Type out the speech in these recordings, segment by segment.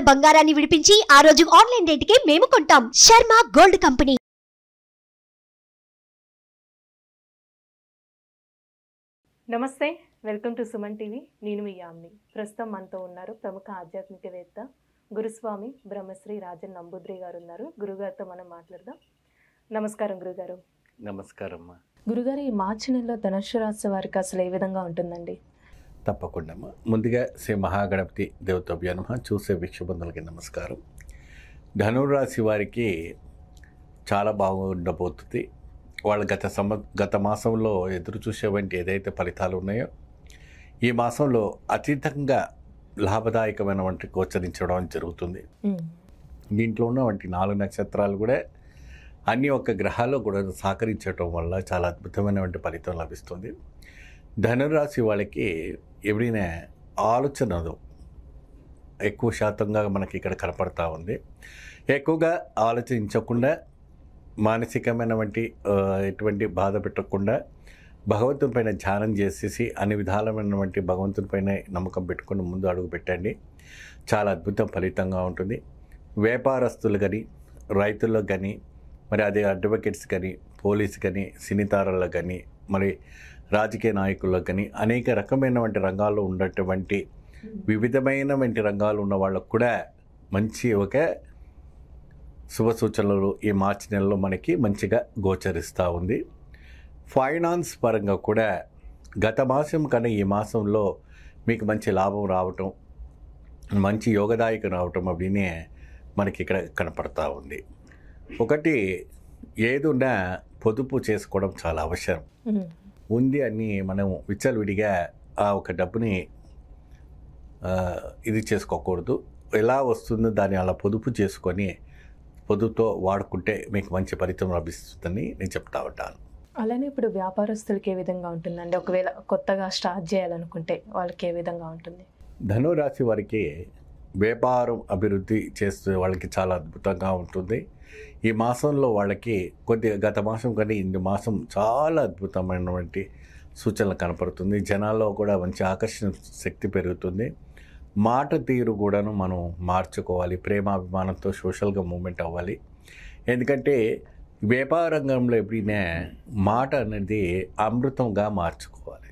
ఉన్న బంగారాన్ని విడిపించి ఆ రోజు ఆన్లైన్ రేటుకే మేము కొంటాం శర్మ గోల్డ్ కంపెనీ నమస్తే వెల్కమ్ టు సుమన్ టీవీ నేను మీ యామ్ని ప్రస్తుతం మనతో ఉన్నారు ప్రముఖ ఆధ్యాత్మికవేత్త గురుస్వామి బ్రహ్మశ్రీ రాజన్ నంబూద్రి గారు ఉన్నారు గురుగారితో మనం మాట్లాడదాం నమస్కారం గురుగారు నమస్కారం గురుగారు ఈ మార్చి నెలలో ధనుసు రాశి వారికి అసలు ఏ విధంగా ఉంటుందండి తప్పకుండా ముందుగా శ్రీ మహాగణపతి దేవత నమ చూసే వీక్షబంధులకి నమస్కారం ధనురాశి వారికి చాలా బాగుండబోతుంది వాళ్ళు గత సమ గత మాసంలో ఎదురు చూసేవంటి ఏదైతే ఫలితాలు ఉన్నాయో ఈ మాసంలో అతీతంగా లాభదాయకమైన వంటి గోచరించడం జరుగుతుంది దీంట్లో ఉన్న వంటి నాలుగు నక్షత్రాలు కూడా అన్ని ఒక గ్రహాల్లో కూడా సహకరించడం వల్ల చాలా అద్భుతమైనటువంటి ఫలితం లభిస్తుంది ధనురాశి వాళ్ళకి ఎవరినే ఆలోచనలు ఎక్కువ శాతంగా మనకి ఇక్కడ కనపడతా ఉంది ఎక్కువగా ఆలోచించకుండా మానసికమైనటువంటి ఎటువంటి బాధ పెట్టకుండా భగవంతుని పైన ధ్యానం చేసేసి అన్ని విధాలమైనటువంటి భగవంతుని పైన నమ్మకం పెట్టుకుని ముందు అడుగు పెట్టండి చాలా అద్భుతం ఫలితంగా ఉంటుంది వ్యాపారస్తులు కానీ రైతుల్లో కానీ మరి అదే అడ్వకేట్స్ కానీ పోలీస్ కానీ సినీతారాల్లో కానీ మరి రాజకీయ నాయకుల్లో కానీ అనేక రకమైనటువంటి రంగాల్లో ఉన్నటువంటి వివిధమైనటువంటి రంగాలు ఉన్న వాళ్ళకు కూడా మంచి ఒక శుభ సూచనలు ఈ మార్చి నెలలో మనకి మంచిగా గోచరిస్తూ ఉంది ఫైనాన్స్ పరంగా కూడా గత మాసం కన్నా ఈ మాసంలో మీకు మంచి లాభం రావటం మంచి యోగదాయకం రావటం అవినే మనకి ఇక్కడ కనపడతా ఉంది ఒకటి ఏదున్నా పొదుపు చేసుకోవడం చాలా అవసరం ఉంది అని మనం విచ్చలవిడిగా ఆ ఒక డబ్బుని ఇది చేసుకోకూడదు ఎలా వస్తుందో దాన్ని అలా పొదుపు చేసుకొని పొదుపుతో వాడుకుంటే మీకు మంచి ఫలితం లభిస్తుందని నేను చెప్తా ఉంటాను అలానే ఇప్పుడు వ్యాపారస్తులకి ఏ విధంగా ఉంటుందండి ఒకవేళ కొత్తగా స్టార్ట్ చేయాలనుకుంటే వాళ్ళకి ఏ విధంగా ఉంటుంది ధనురాశి వారికి వ్యాపారం అభివృద్ధి చేస్తే వాళ్ళకి చాలా అద్భుతంగా ఉంటుంది ఈ మాసంలో వాళ్ళకి కొద్దిగా గత మాసం కానీ ఇందు మాసం చాలా అద్భుతమైనటువంటి సూచనలు కనపడుతుంది జనాల్లో కూడా మంచి ఆకర్షణ శక్తి పెరుగుతుంది మాట తీరు కూడాను మనం మార్చుకోవాలి ప్రేమాభిమానంతో సోషల్గా మూమెంట్ అవ్వాలి ఎందుకంటే వ్యాపార రంగంలో ఎప్పుడైనా మాట అనేది అమృతంగా మార్చుకోవాలి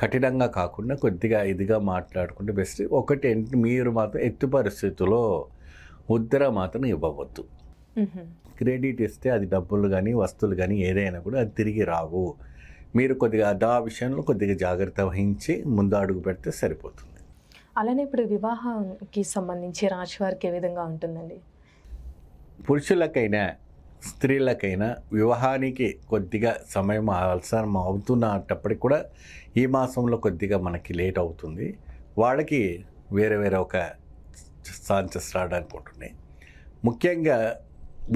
కఠినంగా కాకుండా కొద్దిగా ఇదిగా మాట్లాడుకుంటే బెస్ట్ ఒకటి మీరు మాత్రం ఎత్తు పరిస్థితుల్లో ముద్ర మాత్రం ఇవ్వవద్దు క్రెడిట్ ఇస్తే అది డబ్బులు కానీ వస్తువులు కానీ ఏదైనా కూడా అది తిరిగి రావు మీరు కొద్దిగా దా విషయంలో కొద్దిగా జాగ్రత్త వహించి ముందు అడుగు పెడితే సరిపోతుంది అలానే ఇప్పుడు వివాహానికి సంబంధించి రాజువారికి ఏ విధంగా ఉంటుందండి పురుషులకైనా స్త్రీలకైనా వివాహానికి కొద్దిగా సమయం అవసరం అవుతున్నప్పటికి కూడా ఈ మాసంలో కొద్దిగా మనకి లేట్ అవుతుంది వాళ్ళకి వేరే వేరే ఒక ఛాన్సెస్ రావడానికి ఉంటున్నాయి ముఖ్యంగా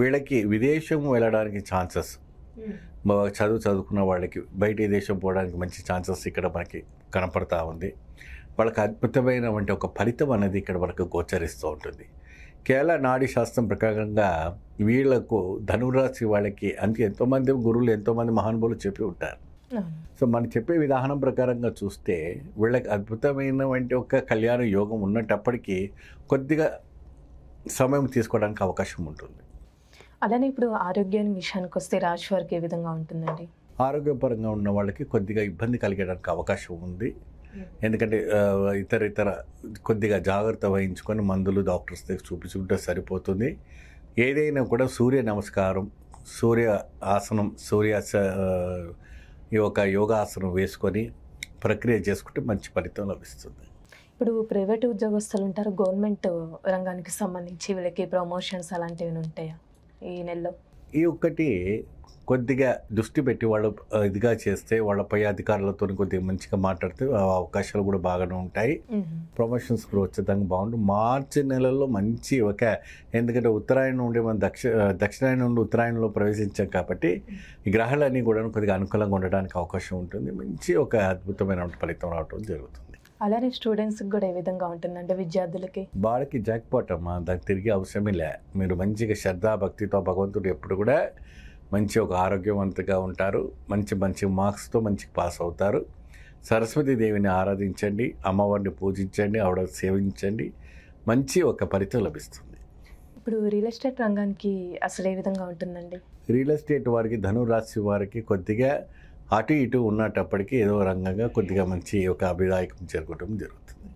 వీళ్ళకి విదేశం వెళ్ళడానికి ఛాన్సెస్ hmm. చదువు చదువుకున్న వాళ్ళకి బయట దేశం పోవడానికి మంచి ఛాన్సెస్ ఇక్కడ మనకి కనపడతా ఉంది వాళ్ళకి అద్భుతమైన వంటి ఒక ఫలితం అనేది ఇక్కడ వరకు గోచరిస్తూ ఉంటుంది కేరళ నాడి శాస్త్రం ప్రకారంగా వీళ్లకు ధనురాశి వాళ్ళకి అందుకే ఎంతోమంది గురువులు ఎంతోమంది మహానుభావులు చెప్పి ఉంటారు సో మనం చెప్పే విధానం ప్రకారంగా చూస్తే వీళ్ళకి అద్భుతమైన వంటి ఒక కళ్యాణ యోగం ఉన్నటప్పటికీ కొద్దిగా సమయం తీసుకోవడానికి అవకాశం ఉంటుంది అలానే ఇప్పుడు ఆరోగ్యాన్ని విషయానికి వస్తే రాజు వారికి ఏ విధంగా ఉంటుందండి ఆరోగ్యపరంగా ఉన్న వాళ్ళకి కొద్దిగా ఇబ్బంది కలిగడానికి అవకాశం ఉంది hmm. ఎందుకంటే ఇతర ఇతర కొద్దిగా జాగ్రత్త వహించుకొని మందులు డాక్టర్స్ దగ్గర చూపించుకుంటే సరిపోతుంది ఏదైనా కూడా సూర్య నమస్కారం సూర్య ఆసనం సూర్య ఈ యొక్క యోగాసనం వేసుకొని ప్రక్రియ చేసుకుంటే మంచి ఫలితం లభిస్తుంది ఇప్పుడు ప్రైవేట్ ఉద్యోగస్తులు ఉంటారు గవర్నమెంట్ రంగానికి సంబంధించి వీళ్ళకి ప్రమోషన్స్ అలాంటివి ఉంటాయా ఈ నెలలో ఈ ఒక్కటి కొద్దిగా దృష్టి పెట్టి వాళ్ళ ఇదిగా చేస్తే వాళ్ళపై అధికారులతో కొద్దిగా మంచిగా మాట్లాడితే అవకాశాలు కూడా బాగానే ఉంటాయి ప్రమోషన్స్ కూడా వచ్చేదానికి బాగుంటుంది మార్చి నెలలో మంచి ఒక ఎందుకంటే ఉత్తరాయణ నుండి మనం దక్షిణ దక్షిణాయన నుండి ఉత్తరాయణలో ప్రవేశించాం కాబట్టి గ్రహాలన్నీ కూడా కొద్దిగా అనుకూలంగా ఉండడానికి అవకాశం ఉంటుంది మంచి ఒక అద్భుతమైన ఫలితం రావడం జరుగుతుంది అలానే స్టూడెంట్స్కి కూడా ఏ విధంగా ఉంటుందండి విద్యార్థులకి వాళ్ళకి జాక్పాట్ అమ్మా దానికి తిరిగి అవసరమే లే మీరు మంచిగా శ్రద్ధ భక్తితో భగవంతుడు ఎప్పుడు కూడా మంచి ఒక ఆరోగ్యవంతంగా ఉంటారు మంచి మంచి మార్క్స్తో మంచి పాస్ అవుతారు సరస్వతి దేవిని ఆరాధించండి అమ్మవారిని పూజించండి ఆవిడ సేవించండి మంచి ఒక ఫలితం లభిస్తుంది ఇప్పుడు రియల్ ఎస్టేట్ రంగానికి అసలు ఏ విధంగా ఉంటుందండి రియల్ ఎస్టేట్ వారికి ధనురాశి వారికి కొద్దిగా అటు ఇటు ఉన్నటప్పటికీ ఏదో రంగంగా కొద్దిగా మంచి ఒక అభిదాయకం చేరుకోవడం జరుగుతుంది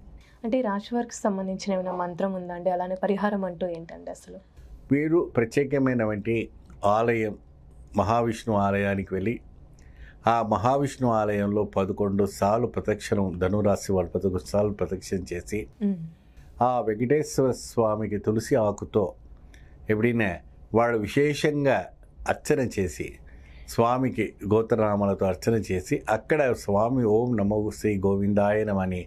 అంటే రాశి వారికి సంబంధించిన ఏమైనా మంత్రం ఉందండి అలానే పరిహారం అంటూ ఏంటండి అసలు వీరు ప్రత్యేకమైనటువంటి ఆలయం మహావిష్ణు ఆలయానికి వెళ్ళి ఆ మహావిష్ణు ఆలయంలో పదకొండు సార్లు ప్రదక్షిణం ధనురాశి వాళ్ళు పదకొండు సార్లు ప్రదక్షిణ చేసి ఆ వెంకటేశ్వర స్వామికి తులసి ఆకుతో ఎప్పుడైనా వాళ్ళు విశేషంగా అర్చన చేసి స్వామికి గోత్రనామాలతో అర్చన చేసి అక్కడ స్వామి ఓం నమో శ్రీ గోవిందాయనం అని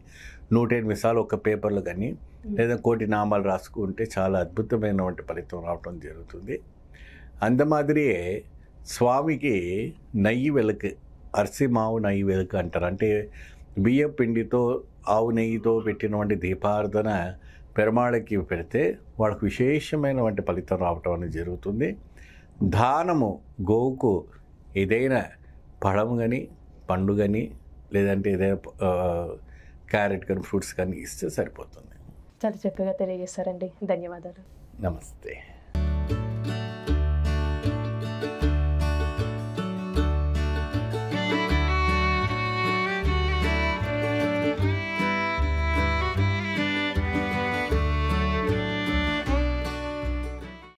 నూట ఎనిమిది సార్లు ఒక పేపర్లు కానీ లేదా కోటి నామాలు రాసుకుంటే చాలా అద్భుతమైనటువంటి ఫలితం రావడం జరుగుతుంది అందమాదిరి స్వామికి నెయ్యి వెలుకు అరిసి మావు నెయ్యి వెలుకు అంటారు అంటే బియ్య పిండితో ఆవు నెయ్యితో పెట్టినటువంటి దీపార్థన పెరమాళకి పెడితే వాళ్ళకు విశేషమైనటువంటి ఫలితం రావటం అనేది జరుగుతుంది దానము గోవుకు ఏదైనా పళం కానీ పండు కానీ లేదంటే ఏదైనా క్యారెట్ కానీ ఫ్రూట్స్ కానీ ఇస్తే సరిపోతుంది చాలా చక్కగా తెలియజేస్తారండి ధన్యవాదాలు నమస్తే